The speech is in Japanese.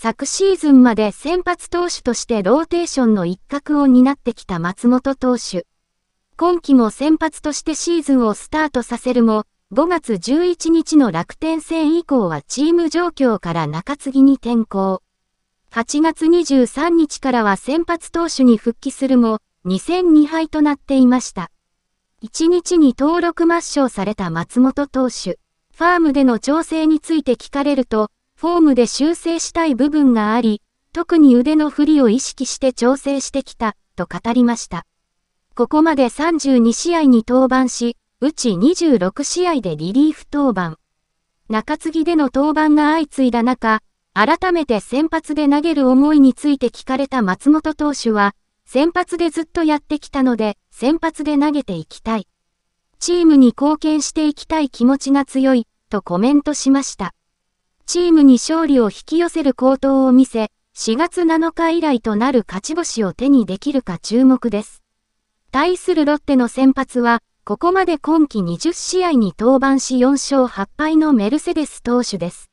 昨シーズンまで先発投手としてローテーションの一角を担ってきた松本投手。今季も先発としてシーズンをスタートさせるも、5月11日の楽天戦以降はチーム状況から中継ぎに転向。8月23日からは先発投手に復帰するも、2戦2敗となっていました。1日に登録抹消された松本投手。ファームでの調整について聞かれると、フォームで修正したい部分があり、特に腕の振りを意識して調整してきた、と語りました。ここまで32試合に登板し、うち26試合でリリーフ登板。中継ぎでの登板が相次いだ中、改めて先発で投げる思いについて聞かれた松本投手は、先発でずっとやってきたので、先発で投げていきたい。チームに貢献していきたい気持ちが強い、とコメントしました。チームに勝利を引き寄せる高騰を見せ、4月7日以来となる勝ち星を手にできるか注目です。対するロッテの先発は、ここまで今季20試合に登板し4勝8敗のメルセデス投手です。